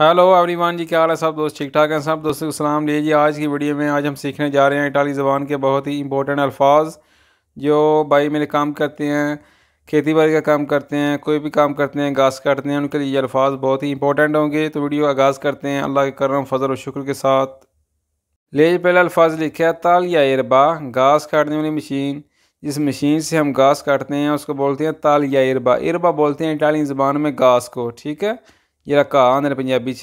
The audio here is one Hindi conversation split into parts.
हेलो एवरीवन जी क्या हाल है सब दोस्त ठीक ठाक हैं सब दोस्तों सलाम सलाम लीजिए आज की वीडियो में आज हम सीखने जा रहे हैं इटाली ज़बान के बहुत ही इंपॉर्टेंट अल्फाज जो भाई मेरे काम करते हैं खेती बाड़ी का काम करते हैं कोई भी काम करते हैं घास काटते हैं उनके लिए ये अल्फाज बहुत ही इंपॉर्टेंट होंगे तो वीडियो आगाज़ करते हैं अल्लाह के करम फजल और शुक्र के साथ ले पहले अल्फाज लिखे है तालिया इरबा घास काटने वाली मशीन जिस मशीन से हम घास काटते हैं उसको बोलते हैं तालिया इरबा इरबा बोलते हैं इटाली ज़बान में घास को ठीक है जरा घा आते ने पंजाबी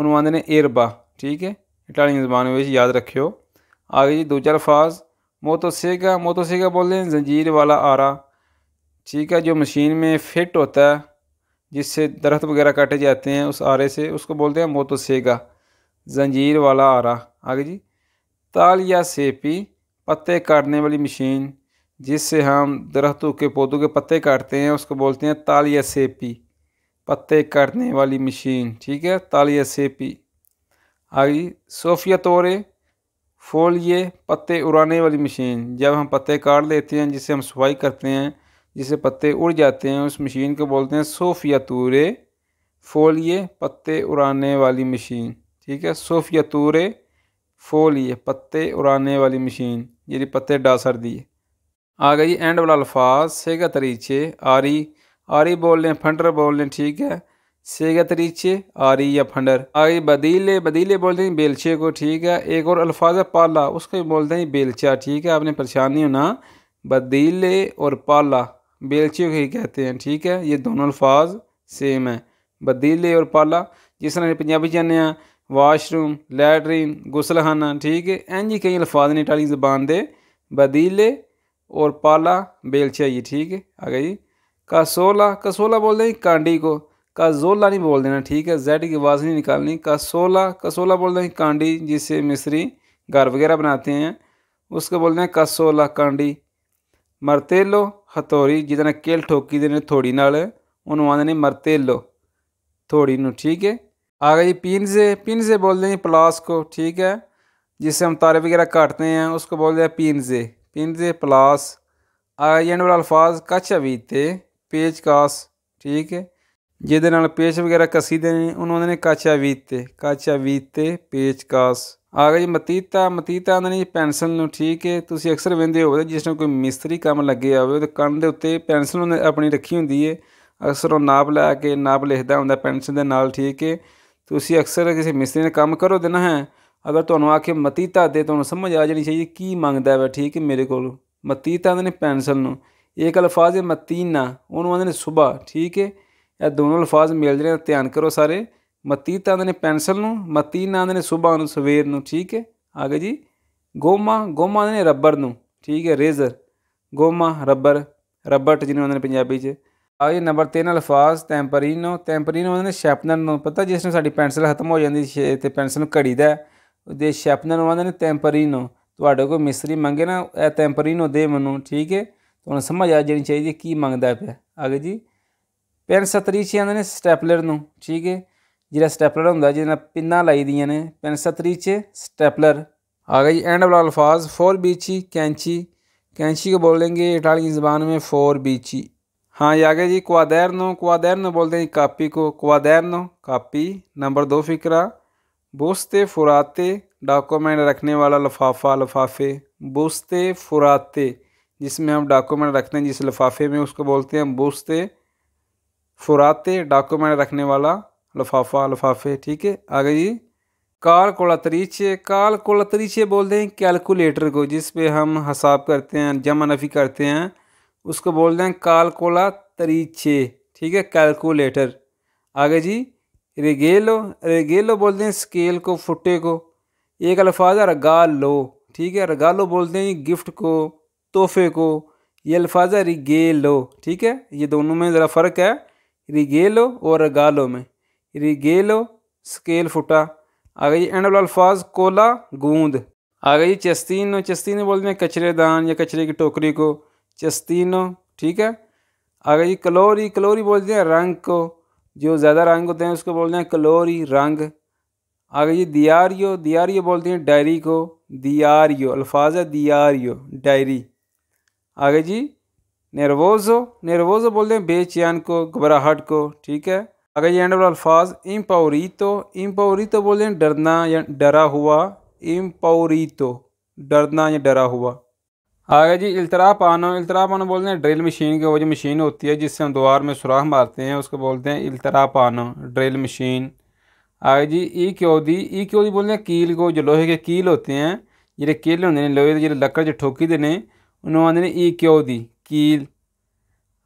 उन्होंने आते हैं एरबा ठीक है इटालियन जबान में याद रखियो गए जी दूजा अल्फाज मोतोसेगा मोतोसेगा बोलते हैं जंजीर वाला आरा ठीक है जो मशीन में फिट होता है जिससे दरख्त वगैरह काटे जाते हैं उस आरे से उसको बोलते हैं मोतोसेगा जंजीर वाला आरा आगे जी ताल या सेपी पत्ते काटने वाली मशीन जिससे हम दरख्तों के पौधों के पत्ते काटते हैं उसको बोलते हैं ताल या सेपी पत्ते काटने वाली मशीन ठीक है तालिया सेपी आई सोफिया तोरे फोलिए पत्ते उड़ाने वाली मशीन जब हम पत्ते काट लेते हैं जिसे हम सफाई करते हैं जिसे पत्ते उड़ जाते हैं उस मशीन को बोलते हैं सोफिया तूरे फोलिए पत्ते उड़ाने वाली मशीन ठीक है सोफिया तूरे फोलिए पत्ते उड़ाने वाली मशीन यानी पत्ते डासर दिए आ गई एंड वाला अल्फाज सेगा तरीचे आरी आरी बोल लें फंडर बोल लें ठीक है सेगा तरीचे आरी या फंडर गई बदीले बदीले बोलते हैं बेलचे को ठीक है एक और अल्फाज है पाला उसको भी बोलते हैं बेलचा ठीक है आपने परेशानी होना बदीले और पाला बेलचे को ही कहते हैं ठीक है ये दोनों अल्फाज सेम है बदीले और पाला जिस तरह पंजाबी जाने वाशरूम लैटरीन गुसलखाना ठीक है इंज जी कई अल्फाज ने इटाली जबान दे बदीले और पाला बेलचा ये ठीक है आ गई कासोला कसोला बोल देंगे कांडी को काजोला नहीं बोल देना ठीक है जेड की आवाज़ नहीं निकालनी कासोला कसोला बोल देंगे कांडी जिसे मिस्री घर वगैरह बनाते हैं उसको बोलते हैं कसोला कांडी मरतेलो हथौड़ी जितना केल ठोकी देने थोड़ी नाल उन्होंने ਆਂਦੇ ਨੇ मरतेलो थोड़ी ਨੂੰ ਠੀਕ ਹੈ आ गई पिनजे पिनजे बोल देंगे प्लास को ठीक है जिससे हम तारे वगैरह काटते हैं उसको बोलते हैं पिनजे पिनजे प्लास आ गई एंड वाला अल्फाज कछवीते ਪੇਚਕਾਸ ਠੀਕ ਹੈ ਜਿਹਦੇ ਨਾਲ ਪੇਚ ਵਗੈਰਾ ਕਸੀਦੇ ਨੇ ਉਹਨਾਂ ਨੇ ਕਾਚਾ ਵੀਤੇ ਕਾਚਾ ਵੀਤੇ ਪੇਚਕਾਸ ਆ ਗਿਆ ਜੀ ਮਤੀਤਾ ਮਤੀਤਾ ਆਂਦੇ ਨੇ ਪੈਨਸਲ ਨੂੰ ਠੀਕ ਹੈ ਤੁਸੀਂ ਅਕਸਰ ਵੇਂਦੇ ਹੋਵੇ ਜਿਸ ਨੂੰ ਕੋਈ ਮਿਸਤਰੀ ਕੰਮ ਲੱਗੇ ਆਵੇ ਤੇ ਕੰਨ ਦੇ ਉੱਤੇ ਪੈਨਸਲ ਉਹਨੇ ਆਪਣੀ ਰੱਖੀ ਹੁੰਦੀ ਹੈ ਅਕਸਰ ਉਹ ਨਾਪ ਲੈ ਕੇ ਨਾਪ ਲਿਖਦਾ ਹੁੰਦਾ ਪੈਨਸਲ ਦੇ ਨਾਲ ਠੀਕ ਹੈ ਤੁਸੀਂ ਅਕਸਰ ਕਿਸੇ ਮਿਸਤਰੀ ਨੇ ਕੰਮ ਕਰੋ ਦੇਣਾ ਹੈ ਅਗਰ ਤੁਹਾਨੂੰ ਆ ਕੇ ਮਤੀਤਾ ਦੇ ਤੁਹਾਨੂੰ ਸਮਝ ਆ ਜਾਣੀ ਚਾਹੀਦੀ ਕੀ ਮੰਗਦਾ ਹੈ ਠੀਕ ਹੈ ਮੇਰੇ ਕੋਲ ਮਤੀਤਾ ਆਂਦੇ ਨੇ ਪੈਨਸਲ ਨੂੰ ਇੱਕ ਅਲਫਾਜ਼ ਹੈ ਮਤੀਨਾ ਉਹਨੂੰ ਆਂਦੇ ਨੇ ਸੁਬਾ ਠੀਕ ਹੈ ਇਹ ਦੋਨੋਂ ਅਲਫਾਜ਼ ਮਿਲ ਜਰੇ ਧਿਆਨ ਕਰੋ ਸਾਰੇ ਤਾਂ ਆਂਦੇ ਨੇ ਪੈਨਸਲ ਨੂੰ ਮਤੀਨਾ ਆਂਦੇ ਨੇ ਸੁਬਾ ਨੂੰ ਸਵੇਰ ਨੂੰ ਠੀਕ ਹੈ ਆਗੇ ਜੀ ਗੋਮਾ ਗੋਮਾ ਆਂਦੇ ਨੇ ਰਬਰ ਨੂੰ ਠੀਕ ਹੈ ਰੇਜ਼ਰ ਗੋਮਾ ਰਬਰ ਰਬਟ ਜਿਹਨੂੰ ਆਂਦੇ ਨੇ ਪੰਜਾਬੀ 'ਚ ਇਹ ਨੰਬਰ 3 ਅਲਫਾਜ਼ ਟੈਂਪਰੀਨੋ ਟੈਂਪਰੀਨੋ ਆਂਦੇ ਨੇ ਸ਼ੈਪਨਰ ਨੂੰ ਪਤਾ ਜਿਸ ਨੂੰ ਸਾਡੀ ਪੈਨਸਲ ਖਤਮ ਹੋ ਜਾਂਦੀ ਤੇ ਪੈਨਸਲ ਨੂੰ ਘੜੀਦਾ ਉਹਦੇ ਸ਼ੈਪਨਰ ਨੂੰ ਆਂਦੇ ਨੇ ਟੈਂਪਰੀਨੋ ਤੁਹਾਡੇ ਕੋਲ ਮਿਸਰੀ ਮੰਗੇ ਨਾ ਇਹ ਟੈਂਪਰੀਨੋ ਦੇ ਮੈਨੂੰ ਠੀਕ ਹੈ उन्हें समझ आ जानी चाहिए कि मंगता ਪਿਆ ਅਗੇ जी पेन ਸਤਰੀ से आने स्टैपलर ठीक है ਠੀਕ स्टैपलर होंगे ਸਟੈਪਲਰ ਹੁੰਦਾ ਜਿਹਦੇ ਨਾਲ ਪਿੰਨਾਂ पेन ਦੀਆਂ ਨੇ ਪੈਨ ਸਤਰੀ जी आ एंड वाला अल्फाज फोर बीची कैंची कैंची को बोलेंगे इटालियन ज़बान में फोर बीची हाँ आ आगे जी कुआदैर नो बोलते हैं कापी को कुआदैर नो कापी नंबर दो फिक्रा बुस्ते फुराते डॉक्यूमेंट रखने वाला लफाफा लफाफे बुस्ते फुराते जिसमें हम डॉक्यूमेंट रखते हैं जिस लिफाफे में उसको बोलते हैं बूसते फुराते डॉक्यूमेंट रखने वाला लफाफा लफाफे ठीक है आगे जी काल तरीचे काल तरीचे बोलते हैं कैलकुलेटर को जिस पे हम हिसाब करते हैं जमा नफी करते हैं उसको बोलते हैं काल कोला तरीचे ठीक है कैलकुलेटर आगे जी रेगेलो रेगेलो बोलते हैं स्केल को फुटे को एक अल्फाज है रगालो ठीक है रगालो बोलते हैं गिफ्ट को तोहफे को ये अल्फाज है रिगेलो ठीक है ये दोनों में ज़रा फ़र्क है रिगेलो और रगालो में रिगेलो स्केल फुटा आ गई एंड वाला अल्फाज कोला गूंद आ गई चस्तीनो चस्तीनो बोलते हैं कचरे दान या कचरे की टोकरी को चस्तीनो ठीक है आ गई कलोरी कलोरी बोलते हैं रंग को जो ज़्यादा रंग होते हैं उसको बोलते हैं कलोरी रंग आ गई दियारियो दियारियो बोलते हैं डायरी को दियारियो अल्फाज है दियारियो डायरी आगे जी नर्वोज़ो नर्वोज़ो बोलते हैं बेचैन को घबराहट को ठीक है आगे जी एंड तो अल्फाज इम्पावरीतो तो बोलते हैं डरना या डरा हुआ तो डरना या डरा हुआ आगे जी इल्तरा पानो इल्तरा पानो बोलते हैं ड्रिल मशीन की वो जो मशीन होती है जिससे हम द्वार में सुराख मारते हैं उसको बोलते हैं अल्तरा पानो ड्रिल मशीन आगे जी ई क्योदी ई क्योदी बोलते हैं कील को जो लोहे के कील होते हैं जो कील होंगे लोहे जो लकड़ जो ठोकी देने उन्होंने ई क्यों दी कील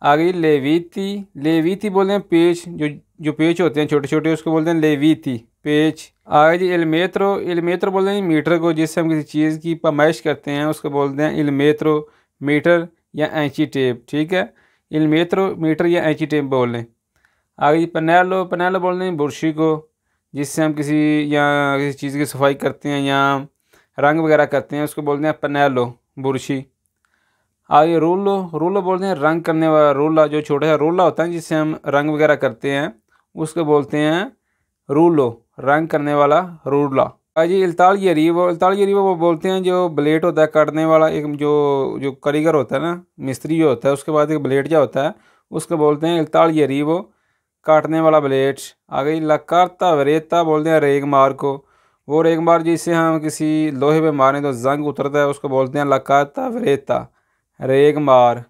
आ गई लेवीती लेवीती बोलते हैं पेच जो जो पेच होते हैं छोटे छोटे उसको बोलते हैं लेवीती पेच आ गए जी इलमेत्रो इलमेत्रो बोलते हैं मीटर को जिससे हम किसी चीज़ की पैमाइश करते हैं उसको बोलते हैं इलमेत्रो मीटर या एंची टेप ठीक है इलमेत्रो मीटर या एंची टेप बोल लें आ गई पनैलो पनैलो बोल रहे हैं बुरशी को जिससे हम किसी या किसी चीज़ की सफाई करते हैं या रंग वगैरह करते हैं उसको बोलते हैं पनैलो बुरशी आगे रोलो रोलो बोलते हैं रंग करने वाला रोला जो छोटा सा रोला होता है जिससे हम रंग वगैरह करते हैं उसको बोलते हैं रोलो रंग करने वाला रूला जी इलताल अरी वो इलताल अरी वो बोलते हैं जो ब्लेड होता है काटने वाला एक जो जो कारीगर होता है ना मिस्त्री जो होता है उसके बाद एक ब्लेड जो होता है उसको बोलते हैं इलताल अरी वो काटने वाला ब्लेड आगे लकारता वरेता बोलते हैं रेग मार को वो रेग मार जिसे हम किसी लोहे पे मारें तो जंग उतरता है उसको बोलते हैं लकारता वरेता ਰੇਗ ਮਾਰ